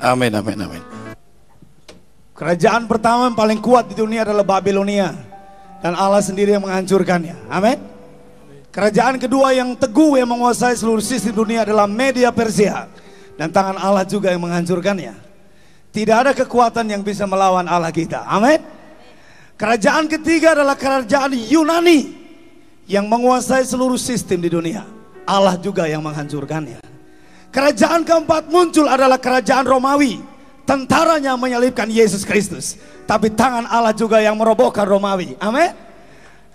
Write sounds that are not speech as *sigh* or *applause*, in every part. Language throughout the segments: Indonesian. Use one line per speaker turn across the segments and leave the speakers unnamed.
Amin, amin, amin. Kerajaan pertama yang paling kuat di dunia adalah Babilonia. Dan Allah sendiri yang menghancurkannya. Amin. Kerajaan kedua yang teguh yang menguasai seluruh sistem dunia adalah media Persia. Dan tangan Allah juga yang menghancurkannya. Tidak ada kekuatan yang bisa melawan Allah kita. Amin. Kerajaan ketiga adalah kerajaan Yunani yang menguasai seluruh sistem di dunia. Allah juga yang menghancurkannya. Kerajaan keempat muncul adalah kerajaan Romawi. Tentaranya menyalibkan Yesus Kristus. Tapi tangan Allah juga yang merobohkan Romawi. Amin.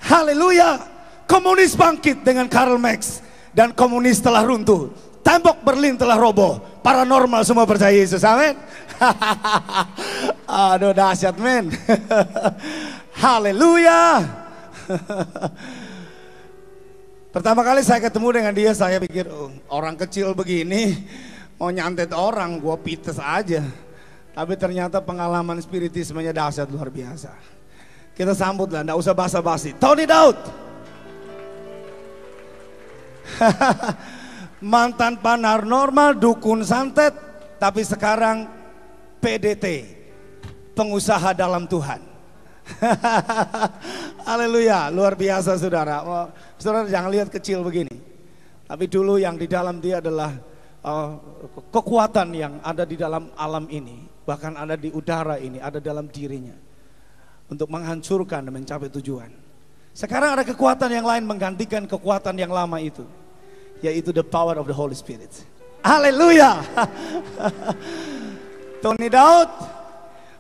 Haleluya. Komunis bangkit dengan Karl Marx. Dan komunis telah runtuh. Tembok Berlin telah roboh. Paranormal semua percaya Yesus. Amin. *laughs* Aduh dahsyat men. *laughs* Haleluya. *laughs* Pertama kali saya ketemu dengan dia, saya pikir oh, orang kecil begini mau nyantet orang, gue pites aja. Tapi ternyata pengalaman spiritismenya dahsyat luar biasa. Kita sambutlah, ndak usah basa-basi. Tony Daud. *laughs* Mantan panar normal, dukun santet, tapi sekarang PDT, pengusaha dalam Tuhan. *laughs* Haleluya, luar biasa saudara. Oh, saudara jangan lihat kecil begini. Tapi dulu yang di dalam dia adalah uh, kekuatan yang ada di dalam alam ini. Bahkan ada di udara ini, ada dalam dirinya. Untuk menghancurkan dan mencapai tujuan. Sekarang ada kekuatan yang lain menggantikan kekuatan yang lama itu. Yaitu the power of the Holy Spirit. Haleluya. *laughs* Tony Daud,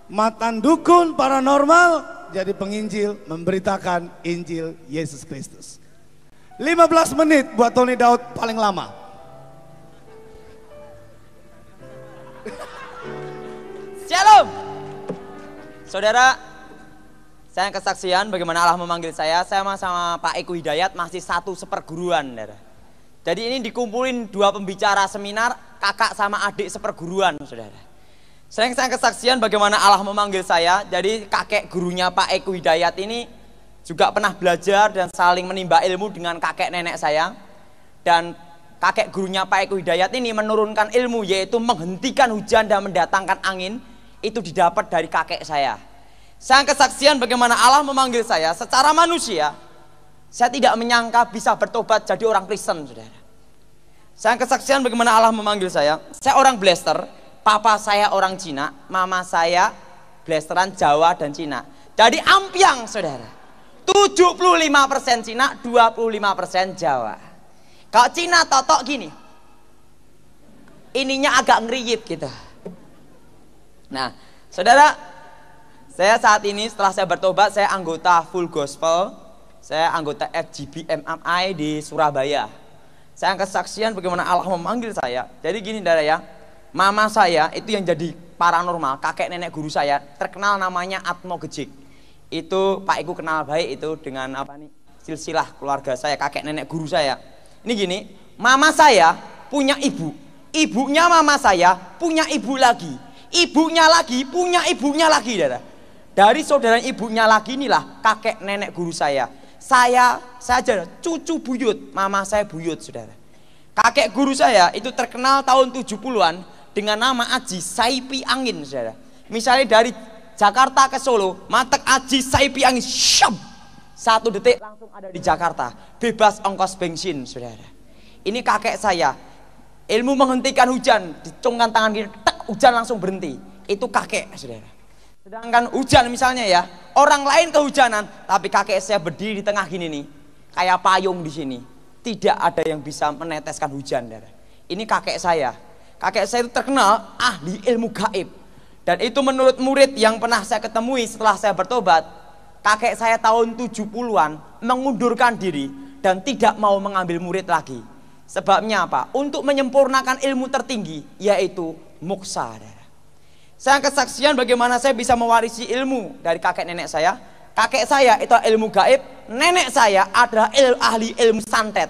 Matan Dukun, Paranormal, jadi penginjil memberitakan Injil Yesus Kristus. 15 menit buat Tony Daud paling lama.
Shalom. Saudara, saya kesaksian bagaimana Allah memanggil saya. Saya sama Pak Eko Hidayat masih satu seperguruan. Saudara. Jadi ini dikumpulin dua pembicara seminar, kakak sama adik seperguruan, saudara. Saya saya kesaksian bagaimana Allah memanggil saya. Jadi kakek gurunya Pak Eko Hidayat ini juga pernah belajar dan saling menimba ilmu dengan kakek nenek saya. Dan kakek gurunya Pak Eko Hidayat ini menurunkan ilmu yaitu menghentikan hujan dan mendatangkan angin itu didapat dari kakek saya. Saya kesaksian bagaimana Allah memanggil saya secara manusia. Saya tidak menyangka bisa bertobat jadi orang Kristen, saudara. Saya kesaksian bagaimana Allah memanggil saya. Saya orang blaster, Papa saya orang Cina, mama saya blasteran Jawa dan Cina. Jadi ampiang saudara. 75% Cina, 25% Jawa. Kalau Cina totok gini. Ininya agak ngeriyip gitu. Nah, saudara, saya saat ini setelah saya bertobat, saya anggota Full Gospel. Saya anggota FGB MMI di Surabaya. Saya angkat saksian bagaimana Allah memanggil saya. Jadi gini saudara ya, Mama saya itu yang jadi paranormal, kakek nenek guru saya terkenal namanya Atmo Gejik. Itu Pak Iku kenal baik itu dengan apa nih? Silsilah keluarga saya, kakek nenek guru saya. Ini gini, mama saya punya ibu. Ibunya mama saya punya ibu lagi. Ibunya lagi punya ibunya lagi, darah. Dari saudara ibunya lagi inilah kakek nenek guru saya. Saya saja cucu buyut, mama saya buyut, Saudara. Kakek guru saya itu terkenal tahun 70-an dengan nama Aji Saipi Angin, saudara. Misalnya dari Jakarta ke Solo, matek Aji Saipi Angin, syam, satu detik langsung ada di Jakarta, bebas ongkos bensin, saudara. Ini kakek saya, ilmu menghentikan hujan, dicungkan tangan kiri, tek, hujan langsung berhenti. Itu kakek, saudara. Sedangkan hujan misalnya ya, orang lain kehujanan, tapi kakek saya berdiri di tengah gini nih, kayak payung di sini. Tidak ada yang bisa meneteskan hujan, darah. Ini kakek saya, Kakek saya itu terkenal ahli ilmu gaib. Dan itu menurut murid yang pernah saya ketemui setelah saya bertobat, kakek saya tahun 70-an mengundurkan diri dan tidak mau mengambil murid lagi. Sebabnya apa? Untuk menyempurnakan ilmu tertinggi yaitu muksa. Saya kesaksian bagaimana saya bisa mewarisi ilmu dari kakek nenek saya. Kakek saya itu ilmu gaib, nenek saya adalah il ahli ilmu santet.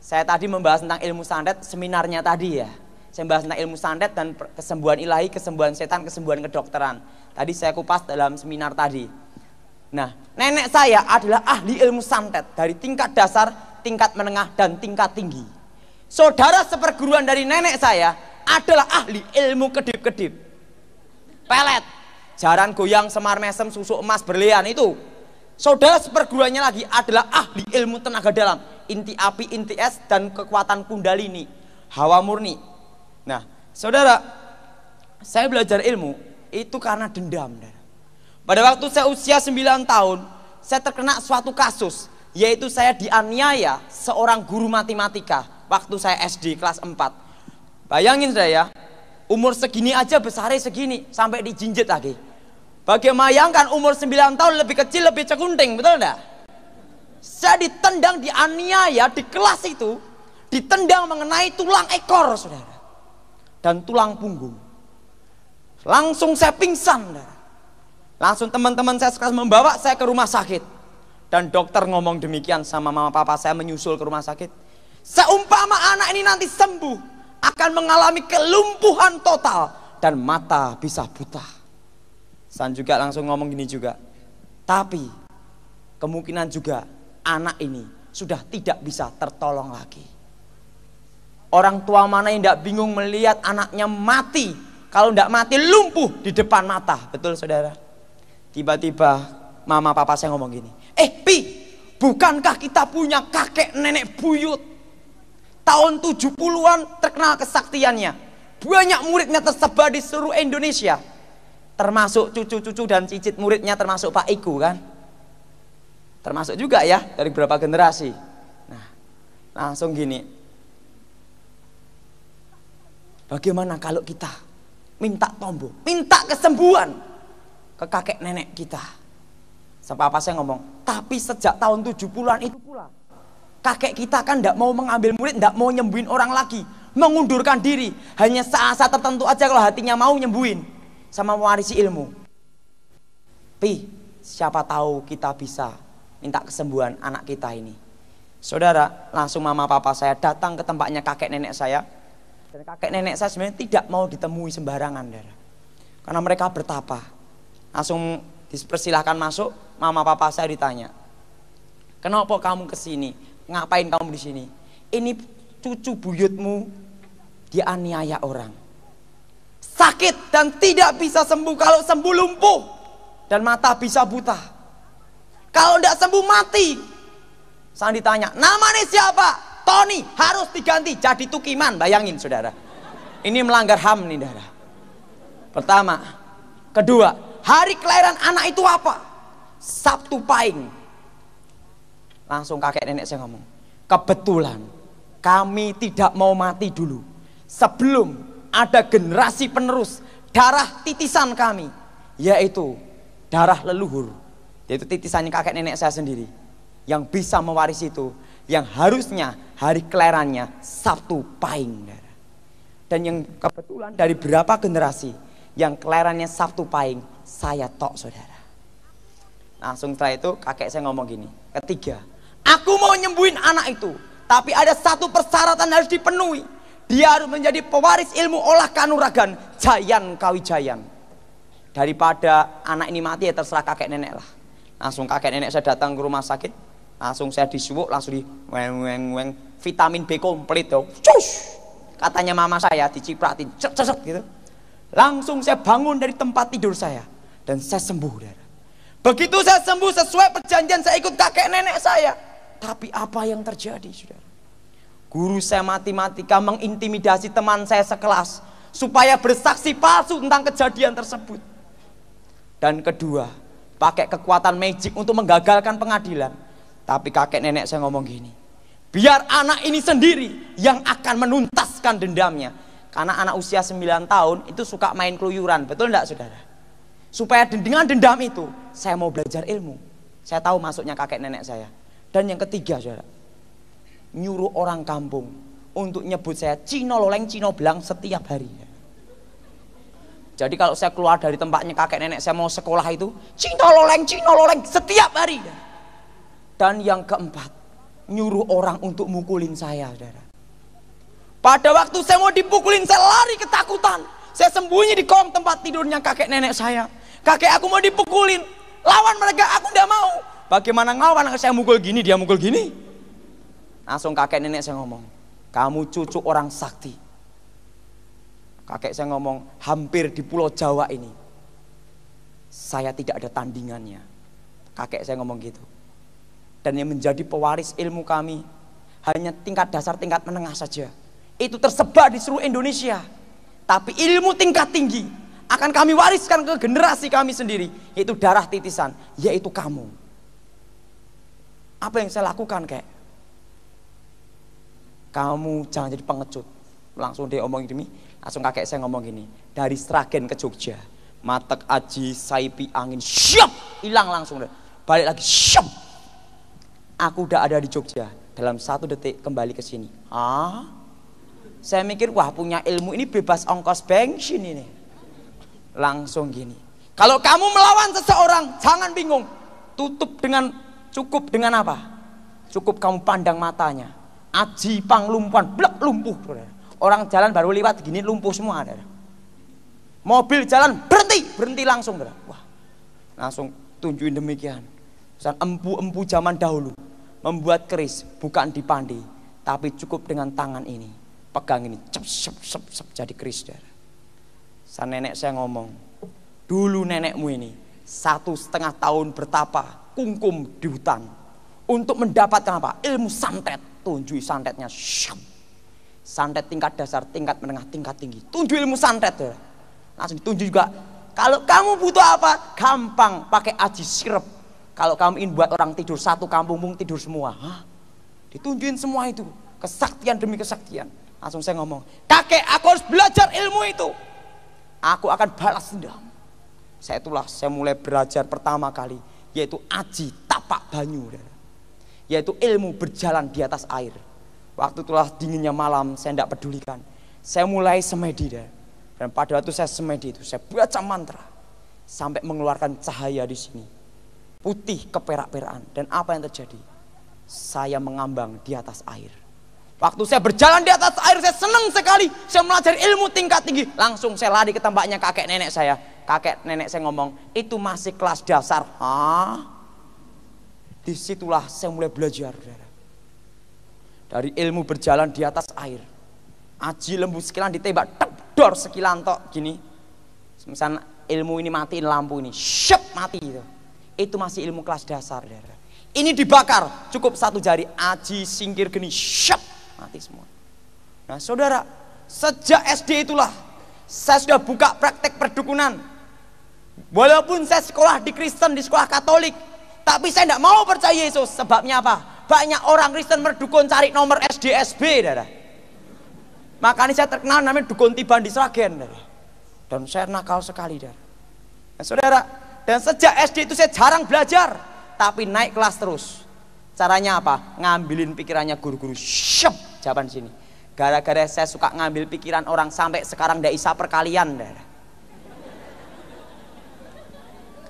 Saya tadi membahas tentang ilmu santet seminarnya tadi ya saya bahas tentang ilmu santet dan kesembuhan ilahi, kesembuhan setan, kesembuhan kedokteran. Tadi saya kupas dalam seminar tadi. Nah, nenek saya adalah ahli ilmu santet dari tingkat dasar, tingkat menengah, dan tingkat tinggi. Saudara seperguruan dari nenek saya adalah ahli ilmu kedip-kedip. Pelet, jaran goyang, semar mesem, susu emas, berlian itu. Saudara seperguruannya lagi adalah ahli ilmu tenaga dalam, inti api, inti es, dan kekuatan kundalini, hawa murni, Nah, saudara, saya belajar ilmu itu karena dendam. Pada waktu saya usia 9 tahun, saya terkena suatu kasus, yaitu saya dianiaya seorang guru matematika waktu saya SD kelas 4. Bayangin saya, umur segini aja besarnya segini, sampai dijinjit lagi. Bagaimana umur 9 tahun lebih kecil, lebih cekunting, betul enggak? saya ditendang, dianiaya di kelas itu, ditendang mengenai tulang ekor, saudara dan tulang punggung. Langsung saya pingsan. Langsung teman-teman saya sekarang membawa saya ke rumah sakit. Dan dokter ngomong demikian sama mama papa saya menyusul ke rumah sakit. Seumpama anak ini nanti sembuh akan mengalami kelumpuhan total dan mata bisa buta. San juga langsung ngomong gini juga. Tapi kemungkinan juga anak ini sudah tidak bisa tertolong lagi. Orang tua mana yang tidak bingung melihat anaknya mati. Kalau tidak mati lumpuh di depan mata. Betul saudara? Tiba-tiba mama papa saya ngomong gini. Eh Pi, bukankah kita punya kakek nenek buyut? Tahun 70-an terkenal kesaktiannya. Banyak muridnya tersebar di seluruh Indonesia. Termasuk cucu-cucu dan cicit muridnya termasuk Pak Iku kan. Termasuk juga ya dari beberapa generasi. Nah, langsung gini, Bagaimana kalau kita minta tombol, minta kesembuhan ke kakek nenek kita? Sampai apa saya ngomong, tapi sejak tahun 70-an itu pula kakek kita kan tidak mau mengambil murid, tidak mau nyembuhin orang lagi, mengundurkan diri, hanya saat-saat tertentu aja kalau hatinya mau nyembuhin sama mewarisi ilmu. Pi, siapa tahu kita bisa minta kesembuhan anak kita ini. Saudara, langsung mama papa saya datang ke tempatnya kakek nenek saya. Dan kakek nenek saya sebenarnya tidak mau ditemui sembarangan, Dara. Karena mereka bertapa. Langsung dipersilahkan masuk, mama papa saya ditanya. Kenapa kamu kesini? Ngapain kamu di sini? Ini cucu buyutmu dianiaya orang. Sakit dan tidak bisa sembuh kalau sembuh lumpuh dan mata bisa buta. Kalau tidak sembuh mati. Saya ditanya, namanya siapa? Tony harus diganti jadi tukiman. Bayangin saudara. Ini melanggar HAM nih saudara. Pertama. Kedua. Hari kelahiran anak itu apa? Sabtu Pahing. Langsung kakek nenek saya ngomong. Kebetulan kami tidak mau mati dulu. Sebelum ada generasi penerus darah titisan kami. Yaitu darah leluhur. Yaitu titisannya kakek nenek saya sendiri. Yang bisa mewarisi itu yang harusnya hari kelahirannya Sabtu Pahing. Dan yang kebetulan dari berapa generasi yang kelahirannya Sabtu Pahing, saya tok saudara. Langsung setelah itu kakek saya ngomong gini, ketiga, aku mau nyembuhin anak itu, tapi ada satu persyaratan harus dipenuhi. Dia harus menjadi pewaris ilmu olah kanuragan, jayan kawijayan. Daripada anak ini mati ya terserah kakek nenek lah. Langsung kakek nenek saya datang ke rumah sakit, langsung saya disuwuk langsung di weng weng weng vitamin B komplit tuh, cus katanya mama saya dicipratin cet cet gitu langsung saya bangun dari tempat tidur saya dan saya sembuh darah. begitu saya sembuh sesuai perjanjian saya ikut kakek nenek saya tapi apa yang terjadi sudah. guru saya matematika mengintimidasi teman saya sekelas supaya bersaksi palsu tentang kejadian tersebut dan kedua pakai kekuatan magic untuk menggagalkan pengadilan tapi kakek nenek saya ngomong gini, biar anak ini sendiri yang akan menuntaskan dendamnya. Karena anak usia 9 tahun itu suka main keluyuran, betul enggak saudara? Supaya dengan dendam itu, saya mau belajar ilmu. Saya tahu masuknya kakek nenek saya. Dan yang ketiga saudara, nyuruh orang kampung untuk nyebut saya Cino Loleng, Cino Belang setiap hari. Jadi kalau saya keluar dari tempatnya kakek nenek saya mau sekolah itu, Cino Loleng, Cino Loleng setiap hari. Dan yang keempat, nyuruh orang untuk mukulin saya, saudara. Pada waktu saya mau dipukulin, saya lari ketakutan. Saya sembunyi di kolong tempat tidurnya kakek nenek saya. Kakek aku mau dipukulin, lawan mereka, aku tidak mau. Bagaimana ngelawan, saya mukul gini, dia mukul gini. Langsung kakek nenek saya ngomong, kamu cucu orang sakti. Kakek saya ngomong, hampir di pulau Jawa ini, saya tidak ada tandingannya. Kakek saya ngomong gitu dan yang menjadi pewaris ilmu kami hanya tingkat dasar, tingkat menengah saja. Itu tersebar di seluruh Indonesia. Tapi ilmu tingkat tinggi akan kami wariskan ke generasi kami sendiri, yaitu darah titisan, yaitu kamu. Apa yang saya lakukan, kek? Kamu jangan jadi pengecut. Langsung dia omong gini, langsung kakek saya ngomong gini, dari Sragen ke Jogja, matek aji, saipi angin, siap hilang langsung. deh. Balik lagi, siap aku udah ada di Jogja dalam satu detik kembali ke sini. Ah, saya mikir wah punya ilmu ini bebas ongkos bensin ini. Langsung gini. Kalau kamu melawan seseorang jangan bingung. Tutup dengan cukup dengan apa? Cukup kamu pandang matanya. Aji pang lumpuan, blek lumpuh. Orang jalan baru lewat gini lumpuh semua. Mobil jalan berhenti, berhenti langsung. Wah, langsung tunjukin demikian. Empu-empu zaman dahulu membuat keris bukan di pandi, tapi cukup dengan tangan ini. Pegang ini, cep, cep, cep, cep, jadi keris saudara. Saya nenek saya ngomong, dulu nenekmu ini satu setengah tahun bertapa kungkum di hutan untuk mendapatkan apa? Ilmu santet. Tunjui santetnya. shum, Santet tingkat dasar, tingkat menengah, tingkat tinggi. tunjui ilmu santet. Langsung ditunjuk juga. Kalau kamu butuh apa? Gampang pakai aji sirup. Kalau kamu ingin buat orang tidur satu kampung pun tidur semua. Hah? Ditunjukin semua itu. Kesaktian demi kesaktian. Langsung saya ngomong, kakek aku harus belajar ilmu itu. Aku akan balas dendam. Saya itulah saya mulai belajar pertama kali. Yaitu aji tapak banyu. Yaitu ilmu berjalan di atas air. Waktu itulah dinginnya malam, saya tidak pedulikan. Saya mulai semedi. dah. Dan pada waktu saya semedi itu, saya baca mantra. Sampai mengeluarkan cahaya di sini putih keperak-perakan. Dan apa yang terjadi? Saya mengambang di atas air. Waktu saya berjalan di atas air, saya senang sekali. Saya belajar ilmu tingkat tinggi. Langsung saya lari ke tempatnya kakek nenek saya. Kakek nenek saya ngomong, itu masih kelas dasar. Hah? Disitulah saya mulai belajar. Dari ilmu berjalan di atas air. Aji lembu sekilan ditembak, dor sekilan tok gini. Misalnya ilmu ini matiin lampu ini, syep mati itu itu masih ilmu kelas dasar. Ini dibakar, cukup satu jari, aji, singkir, geni, syap, mati semua. Nah saudara, sejak SD itulah saya sudah buka praktek perdukunan. Walaupun saya sekolah di Kristen, di sekolah Katolik, tapi saya tidak mau percaya Yesus. Sebabnya apa? Banyak orang Kristen berdukun cari nomor SDSB, darah. Makanya saya terkenal namanya dukun tiban di Sragen, darah. Dan saya nakal sekali, darah. Nah, saudara, dan sejak SD itu saya jarang belajar, tapi naik kelas terus. Caranya apa? Ngambilin pikirannya guru-guru. Syep, jawaban sini. Gara-gara saya suka ngambil pikiran orang sampai sekarang tidak isa perkalian.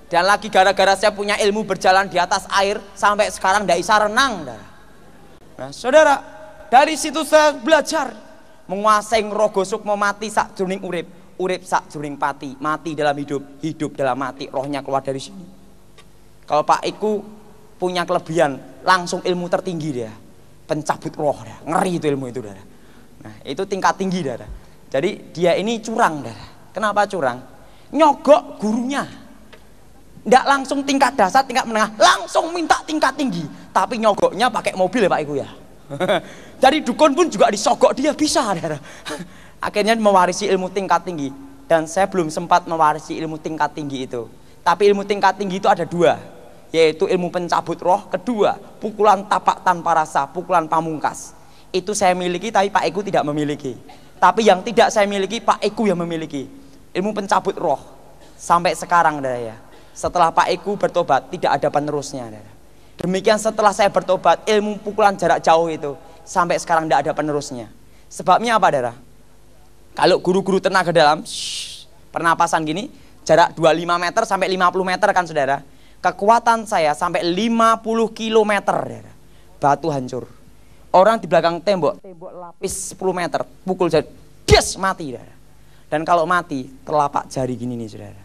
Dan lagi gara-gara saya punya ilmu berjalan di atas air sampai sekarang tidak isa renang. Nah, saudara, dari situ saya belajar menguasai rogo sukmo mati sak urip urip sak juring pati, mati dalam hidup, hidup dalam mati, rohnya keluar dari sini. Kalau Pak Iku punya kelebihan, langsung ilmu tertinggi dia, pencabut roh, dia. ngeri itu ilmu itu, darah. Nah, itu tingkat tinggi, darah. Jadi dia ini curang, darah. Kenapa curang? Nyogok gurunya. Tidak langsung tingkat dasar, tingkat menengah, langsung minta tingkat tinggi. Tapi nyogoknya pakai mobil ya Pak Iku ya. *laughs* Jadi dukun pun juga disogok dia bisa, darah. *laughs* akhirnya mewarisi ilmu tingkat tinggi dan saya belum sempat mewarisi ilmu tingkat tinggi itu tapi ilmu tingkat tinggi itu ada dua yaitu ilmu pencabut roh kedua pukulan tapak tanpa rasa pukulan pamungkas itu saya miliki tapi Pak Eku tidak memiliki tapi yang tidak saya miliki Pak Eku yang memiliki ilmu pencabut roh sampai sekarang ya setelah Pak Eku bertobat tidak ada penerusnya demikian setelah saya bertobat ilmu pukulan jarak jauh itu sampai sekarang tidak ada penerusnya sebabnya apa darah kalau guru-guru tenaga dalam, pernapasan gini, jarak 25 meter sampai 50 meter kan saudara. Kekuatan saya sampai 50 km. Saudara. Batu hancur. Orang di belakang tembok, tembok lapis 10 meter, pukul jadi, yes, mati. Saudara. Dan kalau mati, telapak jari gini nih saudara.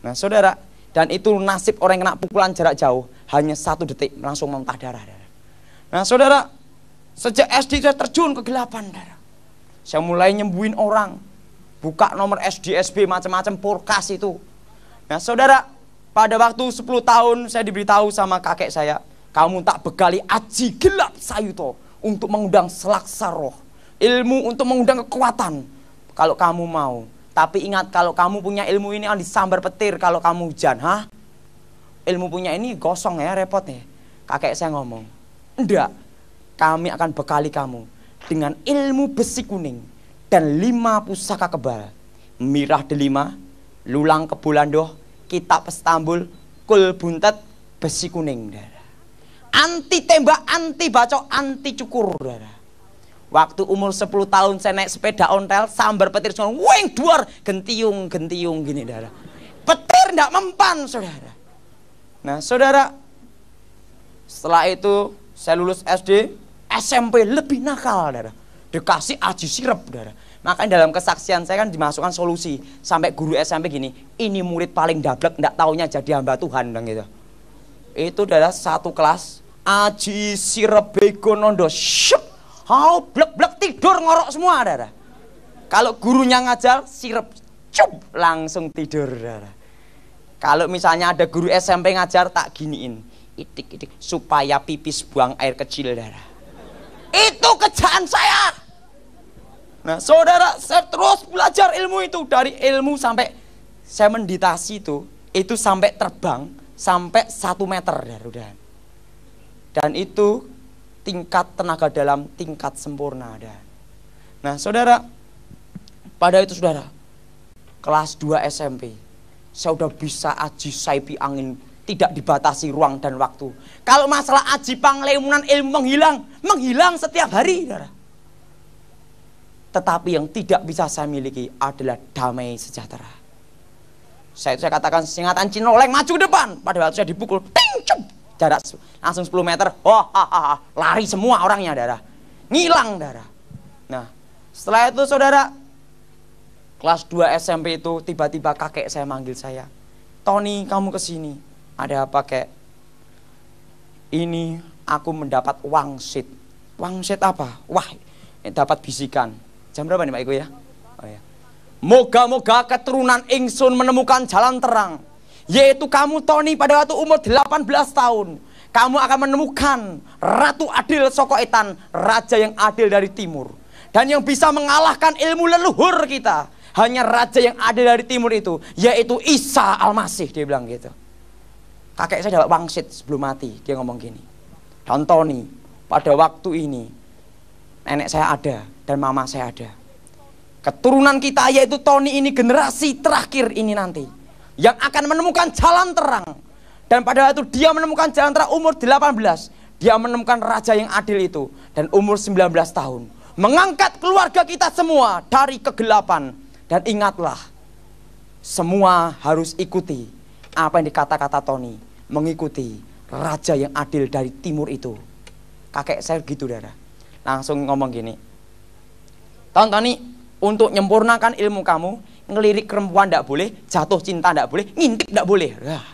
Nah saudara, dan itu nasib orang yang kena pukulan jarak jauh, hanya satu detik langsung mentah darah. Saudara. Nah saudara, sejak SD saya terjun kegelapan, Saudara. Saya mulai nyembuhin orang. Buka nomor SDSB macam-macam porkas itu. Nah, saudara, pada waktu 10 tahun saya diberitahu sama kakek saya, kamu tak begali aji gelap sayuto untuk mengundang selaksa roh. Ilmu untuk mengundang kekuatan. Kalau kamu mau, tapi ingat kalau kamu punya ilmu ini disambar petir kalau kamu hujan, hah? Ilmu punya ini gosong ya, repot nih. Ya. Kakek saya ngomong, enggak, kami akan bekali kamu dengan ilmu besi kuning dan lima pusaka kebal. Mirah delima, lulang kebulandoh, kitab Istanbul, kul buntet, besi kuning. Darah. Anti tembak, anti bacok, anti cukur. Darah. Waktu umur 10 tahun saya naik sepeda ontel, sambar petir semua, weng duar, gentiung, gentiung gini darah. Petir tidak mempan, saudara. Nah, saudara, setelah itu saya lulus SD, SMP lebih nakal, darah. Dikasih aji sirup darah. maka dalam kesaksian saya kan dimasukkan solusi sampai guru SMP gini, ini murid paling dablek ndak taunya jadi hamba Tuhan dan gitu. Itu adalah satu kelas aji sirup bego nondo syep hau blek blek tidur ngorok semua darah. Kalau gurunya ngajar sirup cup langsung tidur darah. Kalau misalnya ada guru SMP ngajar tak giniin itik itik supaya pipis buang air kecil darah itu kejaan saya. Nah, saudara, saya terus belajar ilmu itu dari ilmu sampai saya meditasi itu, itu sampai terbang sampai satu meter dari ya, udah. Dan itu tingkat tenaga dalam tingkat sempurna ada. Nah, saudara, pada itu saudara, kelas 2 SMP, saya udah bisa aji saipi angin tidak dibatasi ruang dan waktu. Kalau masalah aji panglemunan ilmu menghilang, menghilang setiap hari, saudara. Tetapi yang tidak bisa saya miliki adalah damai sejahtera. Saya saya katakan singatan Cina oleng maju ke depan, pada waktu saya dipukul, ting, cum, jarak langsung 10 meter, oh, ha, ha, ha, lari semua orangnya, saudara. Ngilang, darah. Nah, setelah itu saudara, kelas 2 SMP itu tiba-tiba kakek saya manggil saya, Tony kamu kesini ada apa pakai ini aku mendapat wangsit. Wangsit apa? Wah, dapat bisikan. Jam berapa nih Pak Iku ya? Oh ya. Moga-moga keturunan ingsun menemukan jalan terang. Yaitu kamu Tony pada waktu umur 18 tahun. Kamu akan menemukan Ratu Adil Soko Etan, Raja yang adil dari timur. Dan yang bisa mengalahkan ilmu leluhur kita. Hanya Raja yang adil dari timur itu, yaitu Isa Al-Masih, dia bilang gitu kakek saya dapat wangsit sebelum mati dia ngomong gini Don Tony pada waktu ini nenek saya ada dan mama saya ada keturunan kita yaitu Tony ini generasi terakhir ini nanti yang akan menemukan jalan terang dan pada waktu dia menemukan jalan terang umur 18 dia menemukan raja yang adil itu dan umur 19 tahun mengangkat keluarga kita semua dari kegelapan dan ingatlah semua harus ikuti apa yang dikata-kata Tony mengikuti raja yang adil dari timur itu. Kakek saya gitu, darah. Langsung ngomong gini. Tonton nih, untuk nyempurnakan ilmu kamu, ngelirik perempuan tidak boleh, jatuh cinta tidak boleh, ngintip tidak boleh. Wah,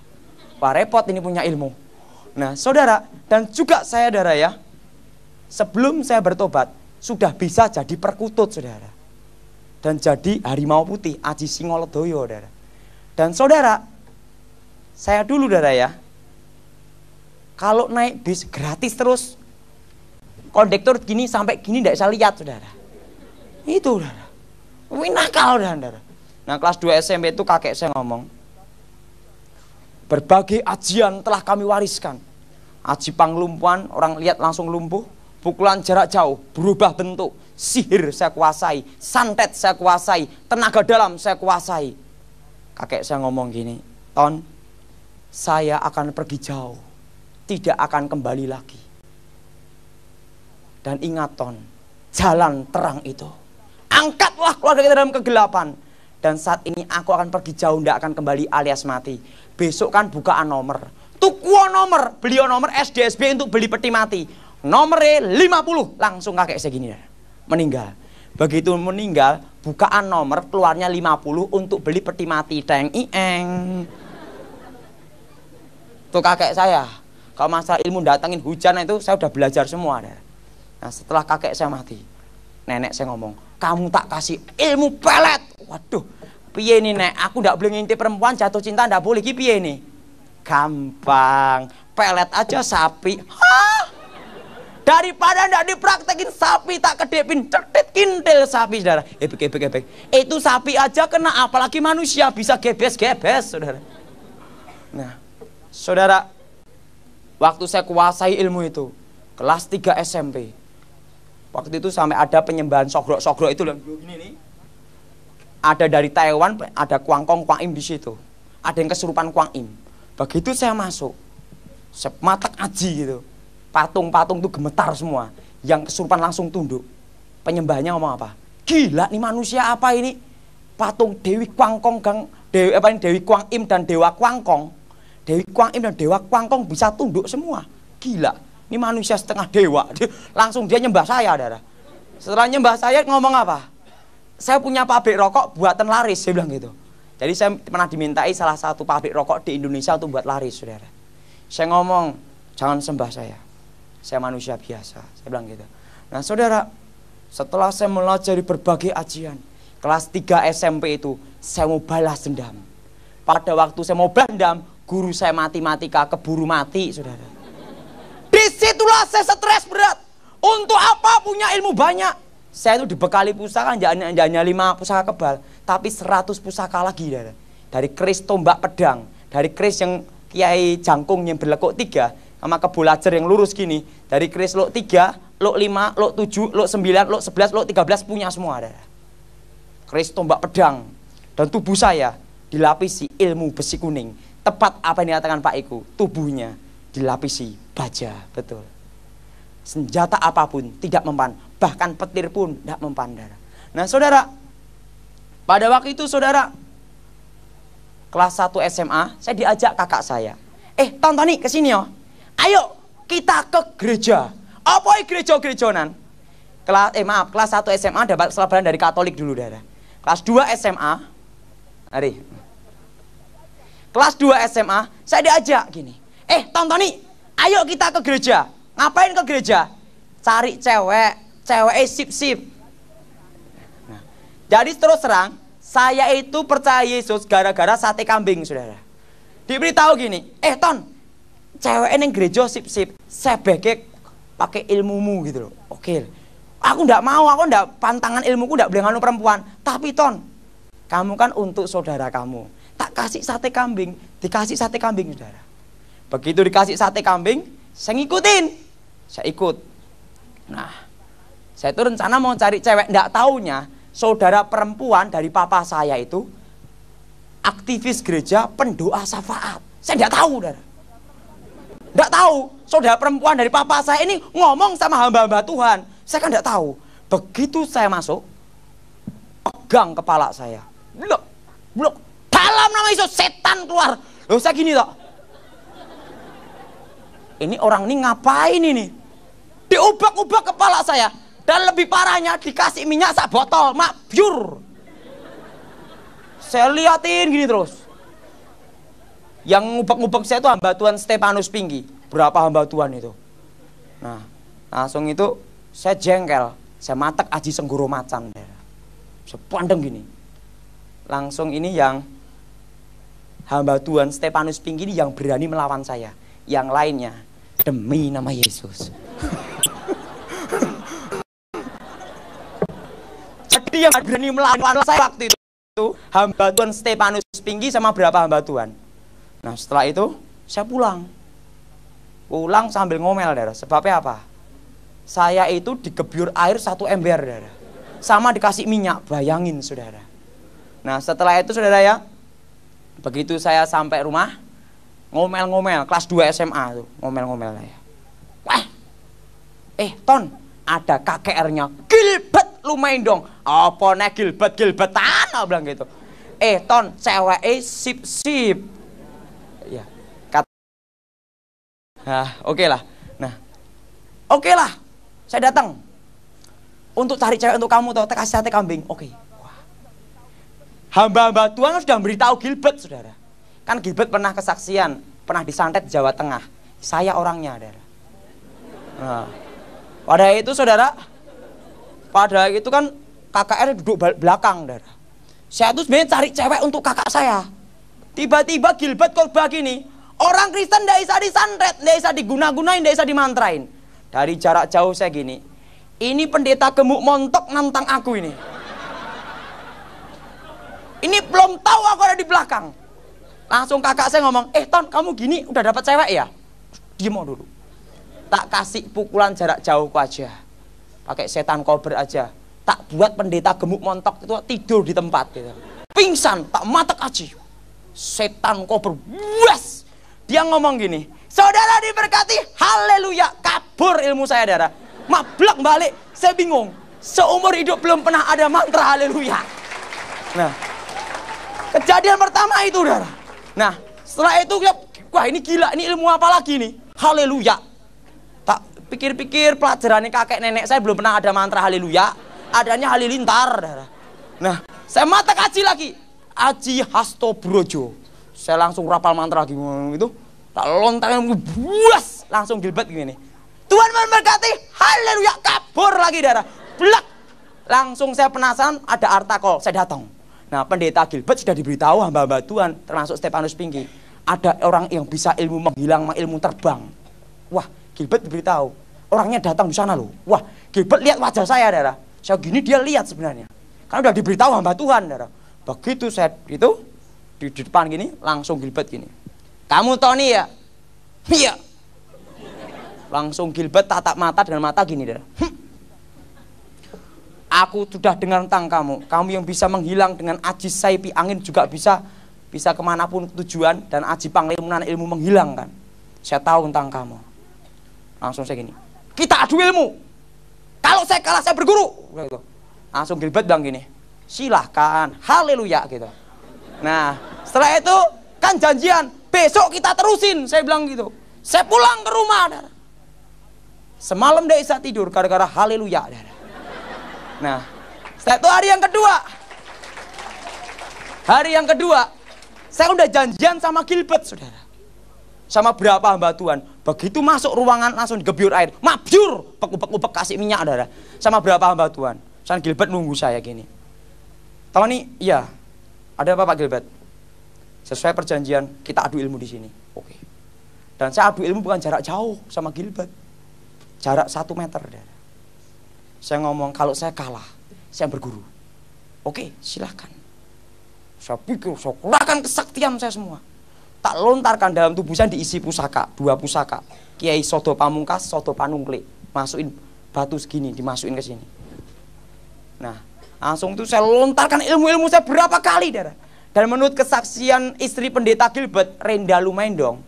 Pak repot ini punya ilmu. Nah, saudara, dan juga saya, darah ya, sebelum saya bertobat, sudah bisa jadi perkutut, saudara. Dan jadi harimau putih, Aji Singolodoyo, darah. Dan saudara, saya dulu, saudara ya, kalau naik bis gratis terus, kondektur gini sampai gini tidak bisa lihat, saudara. Itu, saudara. nakal saudara. Nah, kelas 2 SMP itu kakek saya ngomong, berbagai ajian telah kami wariskan. Aji panglumpuan, orang lihat langsung lumpuh, pukulan jarak jauh, berubah bentuk, sihir saya kuasai, santet saya kuasai, tenaga dalam saya kuasai. Kakek saya ngomong gini, Ton, saya akan pergi jauh tidak akan kembali lagi. Dan ingat ton, jalan terang itu. Angkatlah keluarga kita dalam kegelapan. Dan saat ini aku akan pergi jauh, tidak akan kembali alias mati. Besok kan bukaan nomor. Tukwa nomor, beliau nomor SDSB untuk beli peti mati. Nomornya 50, langsung kakek segini. Meninggal. Begitu meninggal, bukaan nomor keluarnya 50 untuk beli peti mati. Teng ieng. Tuh kakek saya, kalau masalah ilmu datangin hujan nah itu saya udah belajar semua. Ada. Nah setelah kakek saya mati, nenek saya ngomong, kamu tak kasih ilmu pelet. Waduh, piye ini nek, aku ndak boleh ngintip perempuan jatuh cinta ndak boleh ki piye ini. Gampang, pelet aja sapi. Hah? Daripada ndak dipraktekin sapi tak kedepin cerdik kintil sapi saudara. Ebek eh, eh, eh, Itu sapi aja kena apalagi manusia bisa gebes gebes saudara. Nah, saudara Waktu saya kuasai ilmu itu, kelas 3 SMP. Waktu itu sampai ada penyembahan sogrok-sogrok itu loh. nih. Ada dari Taiwan, ada Kong, kuangkong Im di situ. Ada yang kesurupan Im. Begitu saya masuk, sematak aji gitu. Patung-patung itu gemetar semua. Yang kesurupan langsung tunduk. Penyembahnya ngomong apa? Gila nih manusia apa ini? Patung Dewi Kuangkong Gang Dewi apa ini Dewi Im dan Dewa Kuangkong Dewi Kuang Im dan Dewa Kuangkong bisa tunduk semua. Gila. Ini manusia setengah dewa. *laughs* Dia, langsung dia nyembah saya, darah. Setelah nyembah saya ngomong apa? Saya punya pabrik rokok buatan laris, saya bilang gitu. Jadi saya pernah dimintai salah satu pabrik rokok di Indonesia untuk buat laris, saudara. Saya ngomong, jangan sembah saya. Saya manusia biasa, saya bilang gitu. Nah, saudara, setelah saya melajari berbagai ajian, kelas 3 SMP itu, saya mau balas dendam. Pada waktu saya mau balas dendam, guru saya matematika keburu mati, saudara.
Disitulah saya stres berat.
Untuk apa punya ilmu banyak? Saya itu dibekali pusaka, jangan hanya lima pusaka kebal, tapi seratus pusaka lagi, saudara. Dari keris tombak pedang, dari keris yang kiai jangkung yang berlekuk tiga, sama kebulajar yang lurus gini, dari keris lo tiga, lo lima, lo tujuh, lo sembilan, lo sebelas, lo tiga belas punya semua, saudara. Keris tombak pedang dan tubuh saya dilapisi ilmu besi kuning tepat apa yang dikatakan Pak Iku tubuhnya dilapisi baja, betul. Senjata apapun tidak mempan, bahkan petir pun tidak mempan. darah. Nah, saudara, pada waktu itu saudara kelas 1 SMA, saya diajak kakak saya. Eh, nih, ke sini yo. Oh. Ayo kita ke gereja. Apa gereja-gerejonan? Kelas eh maaf, kelas 1 SMA dapat selebaran dari Katolik dulu, darah Kelas 2 SMA. Hari, kelas 2 SMA, saya diajak gini. Eh, Tontoni, ayo kita ke gereja. Ngapain ke gereja? Cari cewek, cewek eh, sip-sip. Nah, jadi terus terang, saya itu percaya Yesus gara-gara sate kambing, saudara. Diberitahu gini, eh Ton, cewek ini gereja sip-sip, saya beke pakai ilmumu gitu loh. Oke, aku ndak mau, aku ndak pantangan ilmuku ndak boleh perempuan. Tapi Ton, kamu kan untuk saudara kamu tak kasih sate kambing, dikasih sate kambing saudara. Begitu dikasih sate kambing, saya ngikutin, saya ikut. Nah, saya itu rencana mau cari cewek, ndak taunya saudara perempuan dari papa saya itu aktivis gereja pendoa syafaat. Saya ndak tahu, saudara. Ndak tahu, saudara perempuan dari papa saya ini ngomong sama hamba-hamba Tuhan. Saya kan ndak tahu. Begitu saya masuk, pegang kepala saya. Blok, blok, dalam nama Yesus setan keluar loh saya gini tak ini orang ini ngapain ini diubak-ubak kepala saya dan lebih parahnya dikasih minyak sak botol mak biur saya liatin gini terus yang ngubak ngubak saya itu hamba Tuhan Stepanus Pinggi berapa hamba Tuhan itu nah langsung itu saya jengkel saya matek aji senggoro macan saya pandang gini langsung ini yang hamba Tuhan Stepanus Pink ini yang berani melawan saya. Yang lainnya, demi nama Yesus. *laughs* Jadi yang berani melawan saya waktu itu, itu hamba Tuhan Stepanus Pinggi sama berapa hamba Tuhan. Nah setelah itu saya pulang. Pulang sambil ngomel, darah. Sebabnya apa? Saya itu digebur air satu ember, darah. Sama dikasih minyak, bayangin, saudara. Nah setelah itu, saudara ya, Begitu saya sampai rumah, ngomel-ngomel, kelas 2 SMA tuh, ngomel-ngomel ya Wah, eh Ton, ada KKR-nya, Gilbert main dong. Apa nih gilbet Gilbertan, aku bilang gitu. Eh Ton, cewek eh sip-sip. Ya, kata. Nah, oke okay lah. Nah, oke okay lah, saya datang. Untuk cari cewek untuk kamu, tau, kasih sate kambing, oke. Okay Hamba-hamba Tuhan kan sudah memberitahu Gilbert, saudara. Kan Gilbert pernah kesaksian, pernah disantet di Jawa Tengah. Saya orangnya, saudara. Nah, pada itu, saudara, pada itu kan KKR duduk belakang, saudara. Saya tuh sebenarnya cari cewek untuk kakak saya. Tiba-tiba Gilbert khotbah ini. orang Kristen tidak bisa disantet, tidak bisa diguna-gunain, tidak bisa dimantrain. Dari jarak jauh saya gini, ini pendeta gemuk montok nantang aku ini. Ini belum tahu aku ada di belakang. Langsung kakak saya ngomong, eh Ton kamu gini udah dapat cewek ya? Dia mau dulu. Tak kasih pukulan jarak jauh aja. Pakai setan kober aja. Tak buat pendeta gemuk montok itu tidur di tempat gitu. Pingsan, tak matek aja. Setan kober, wes! Dia ngomong gini, saudara diberkati, haleluya, kabur ilmu saya darah. mablek balik, saya bingung. Seumur hidup belum pernah ada mantra haleluya. Nah, Kejadian pertama itu, saudara. Nah, setelah itu ya, wah ini gila, ini ilmu apa lagi nih? Haleluya. Tak pikir-pikir pelajarannya kakek nenek saya belum pernah ada mantra haleluya. Adanya halilintar, saudara. Nah, saya mata kaji lagi. Aji Hasto Brojo. Saya langsung rapal mantra lagi hmm, itu. Tak lontangin, buas langsung gilbat gini nih. Tuhan memberkati, haleluya, kabur lagi darah. Blak. Langsung saya penasaran ada artakol, saya datang. Nah, pendeta Gilbert sudah diberitahu hamba-hamba Tuhan, termasuk Stefanus Pinky, ada orang yang bisa ilmu menghilang, ilmu terbang. Wah, Gilbert diberitahu, orangnya datang di sana loh. Wah, Gilbert lihat wajah saya, darah. Saya gini dia lihat sebenarnya. Karena sudah diberitahu hamba Tuhan, darah. Begitu saya itu di, di depan gini, langsung Gilbert gini. Kamu Tony ya? Iya. Langsung Gilbert tatap mata dengan mata gini, darah. Hm. Aku sudah dengar tentang kamu. Kamu yang bisa menghilang dengan aji saipi angin juga bisa bisa kemanapun tujuan dan aji panglimunan ilmu menghilangkan. Saya tahu tentang kamu. Langsung saya gini. Kita adu ilmu. Kalau saya kalah saya berguru. Gitu. Langsung Gilbert bilang gini. Silahkan. Haleluya gitu. Nah setelah itu kan janjian. Besok kita terusin. Saya bilang gitu. Saya pulang ke rumah. Semalam dia bisa tidur gara-gara haleluya. Nah, setelah itu hari yang kedua. Hari yang kedua, saya udah janjian sama Gilbert, saudara. Sama berapa hamba Tuhan. Begitu masuk ruangan langsung digebur air. Mabjur, pekupek pekuk kasih minyak, saudara. Sama berapa hamba Tuhan. Sama Gilbert nunggu saya gini. Tahu nih, iya. Ada apa Pak Gilbert? Sesuai perjanjian, kita adu ilmu di sini. Oke. Dan saya adu ilmu bukan jarak jauh sama Gilbert. Jarak satu meter, saudara. Saya ngomong kalau saya kalah, saya berguru. Oke, silahkan. Saya pikir, saya kerahkan kesaktian saya semua. Tak lontarkan dalam tubuh saya diisi pusaka, dua pusaka. Kiai Soto Pamungkas, Soto Panungkle. Masukin batu segini, dimasukin ke sini. Nah, langsung itu saya lontarkan ilmu-ilmu saya berapa kali, darah. Dan menurut kesaksian istri pendeta Gilbert, Renda dong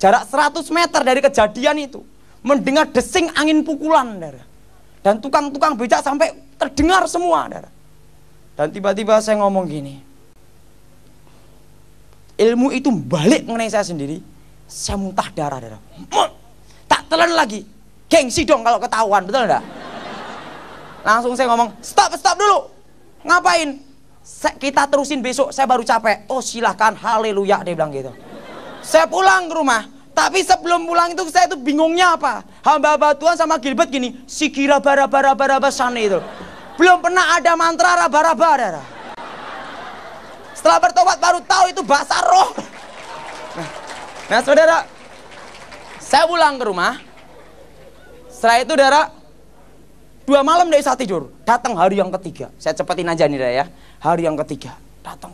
jarak 100 meter dari kejadian itu, mendengar desing angin pukulan, darah dan tukang-tukang becak sampai terdengar semua. darah. Dan tiba-tiba saya ngomong gini. Ilmu itu balik mengenai saya sendiri. Saya muntah darah, darah. Tak telan lagi. Gengsi dong kalau ketahuan, betul enggak? Langsung saya ngomong, stop, stop dulu. Ngapain? Kita terusin besok, saya baru capek. Oh silahkan, haleluya, dia bilang gitu. Saya pulang ke rumah, tapi sebelum pulang itu saya itu bingungnya apa? Hamba-hamba Tuhan sama Gilbert gini, si kira bara bara bara basane itu. Belum pernah ada mantra raba raba darah. Setelah bertobat baru tahu itu bahasa roh. Nah, nah, saudara, saya pulang ke rumah. Setelah itu saudara, dua malam dari saat tidur, datang hari yang ketiga. Saya cepetin aja nih ya, hari yang ketiga datang.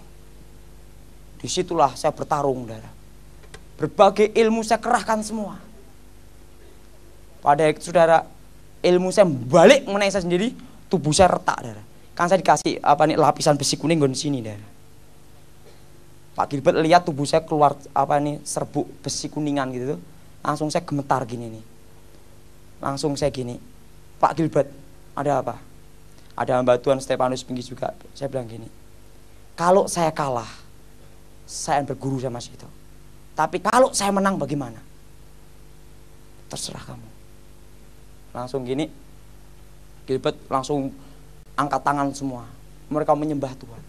Disitulah saya bertarung saudara Berbagai ilmu saya kerahkan semua. Pada saudara, ilmu saya balik mengenai saya sendiri, tubuh saya retak, saudara. Kan saya dikasih apa nih lapisan besi kuning di sini, saudara. Pak Gilbert lihat tubuh saya keluar apa nih serbuk besi kuningan gitu Langsung saya gemetar gini nih. Langsung saya gini. Pak Gilbert, ada apa? Ada hamba Tuhan Stefanus Pinggi juga. Saya bilang gini. Kalau saya kalah, saya berguru sama situ. Tapi kalau saya menang bagaimana? Terserah kamu. Langsung gini, Gilbert langsung angkat tangan semua. Mereka menyembah Tuhan.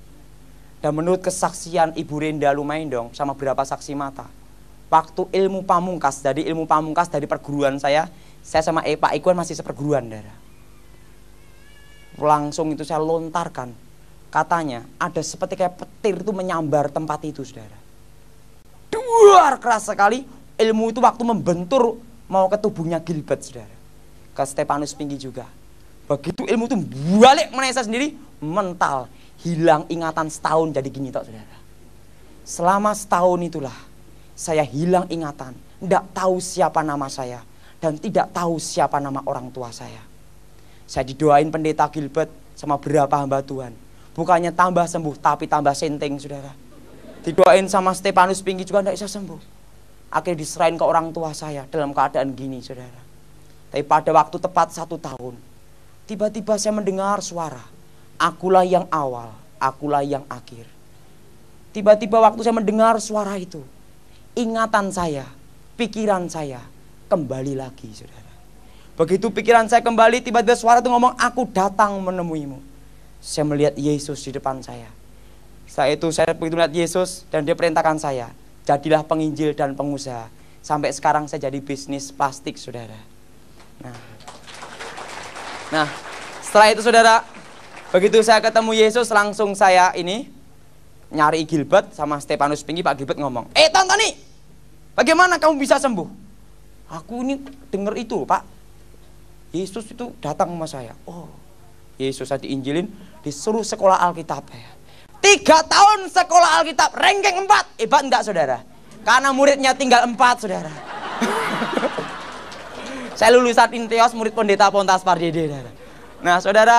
Dan menurut kesaksian Ibu Renda Lumaindong sama berapa saksi mata, waktu ilmu pamungkas, dari ilmu pamungkas dari perguruan saya, saya sama e, Pak Ikuan masih seperguruan, darah. Langsung itu saya lontarkan. Katanya ada seperti kayak petir itu menyambar tempat itu, Saudara luar keras sekali ilmu itu waktu membentur mau ke tubuhnya Gilbert saudara ke Stepanus Pinggi juga begitu ilmu itu balik menesis sendiri mental hilang ingatan setahun jadi gini tak saudara selama setahun itulah saya hilang ingatan tidak tahu siapa nama saya dan tidak tahu siapa nama orang tua saya saya didoain pendeta Gilbert sama berapa hamba Tuhan bukannya tambah sembuh tapi tambah senting saudara Didoain sama Stepanus Pinggi juga tidak bisa sembuh. Akhirnya diserahin ke orang tua saya dalam keadaan gini, saudara. Tapi pada waktu tepat satu tahun, tiba-tiba saya mendengar suara. Akulah yang awal, akulah yang akhir. Tiba-tiba waktu saya mendengar suara itu, ingatan saya, pikiran saya kembali lagi, saudara. Begitu pikiran saya kembali, tiba-tiba suara itu ngomong, aku datang menemuimu. Saya melihat Yesus di depan saya. Saya itu saya begitu melihat Yesus dan dia perintahkan saya, jadilah penginjil dan pengusaha. Sampai sekarang saya jadi bisnis plastik, Saudara. Nah. Nah, setelah itu Saudara, begitu saya ketemu Yesus langsung saya ini nyari Gilbert sama Stepanus Pinggi Pak Gilbert ngomong, "Eh, Tantoni, bagaimana kamu bisa sembuh?" Aku ini dengar itu, Pak. Yesus itu datang sama saya. Oh, Yesus saya diinjilin disuruh sekolah Alkitab ya. Tiga tahun sekolah Alkitab, ranking empat. Hebat enggak saudara? Karena muridnya tinggal empat saudara. *laughs* Saya lulusan Inteos, murid pendeta Pontas Pardede. Saudara. Nah saudara,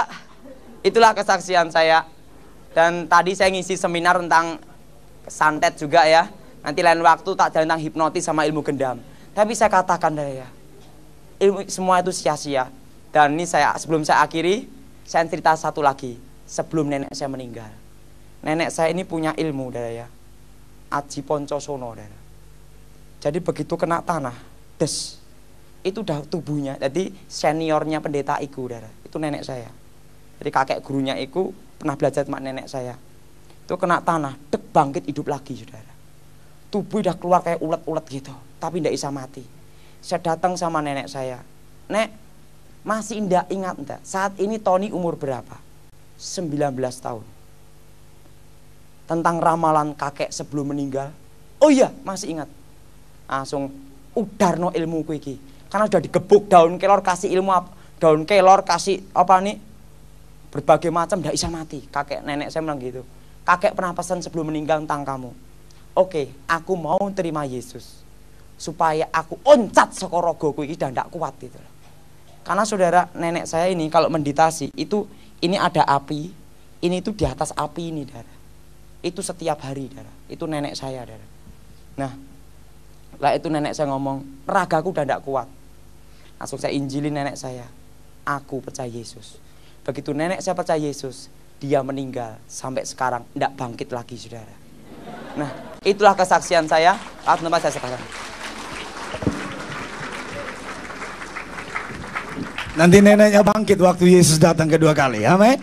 itulah kesaksian saya. Dan tadi saya ngisi seminar tentang santet juga ya. Nanti lain waktu tak jalan tentang hipnotis sama ilmu gendam. Tapi saya katakan dari ya, ilmu semua itu sia-sia. Dan ini saya sebelum saya akhiri, saya cerita satu lagi sebelum nenek saya meninggal nenek saya ini punya ilmu dari ya Aji Poncosono dari. jadi begitu kena tanah des itu dah tubuhnya jadi seniornya pendeta iku dari. itu nenek saya jadi kakek gurunya iku pernah belajar sama nenek saya itu kena tanah dek bangkit hidup lagi saudara tubuh udah keluar kayak ulat-ulat gitu tapi ndak bisa mati saya datang sama nenek saya nek masih ndak ingat ndak saat ini Tony umur berapa 19 tahun tentang ramalan kakek sebelum meninggal? Oh iya, masih ingat. Langsung udarno ilmu ku iki. Karena sudah digebuk daun kelor kasih ilmu apa? Daun kelor kasih apa nih? Berbagai macam tidak bisa mati. Kakek nenek saya bilang gitu. Kakek pernah pesan sebelum meninggal tentang kamu. Oke, okay, aku mau terima Yesus supaya aku oncat sekorogoku ini dan tidak kuat gitu Karena saudara nenek saya ini kalau meditasi itu ini ada api, ini tuh di atas api ini darah. Itu setiap hari, darah. Itu nenek saya, darah. Nah, lah itu nenek saya ngomong, ragaku udah tidak kuat. Langsung saya injilin nenek saya. Aku percaya Yesus. Begitu nenek saya percaya Yesus, dia meninggal sampai sekarang tidak bangkit lagi, saudara. Nah, itulah kesaksian saya. Atas nama saya sekarang.
Nanti neneknya bangkit waktu Yesus datang kedua kali. Amin.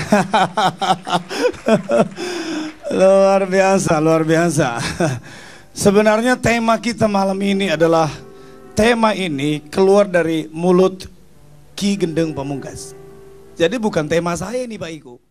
*laughs* Luar biasa, luar biasa. *laughs* Sebenarnya tema kita malam ini adalah tema ini keluar dari mulut Ki Gendeng Pamungkas. Jadi bukan tema saya ini Pak Iko.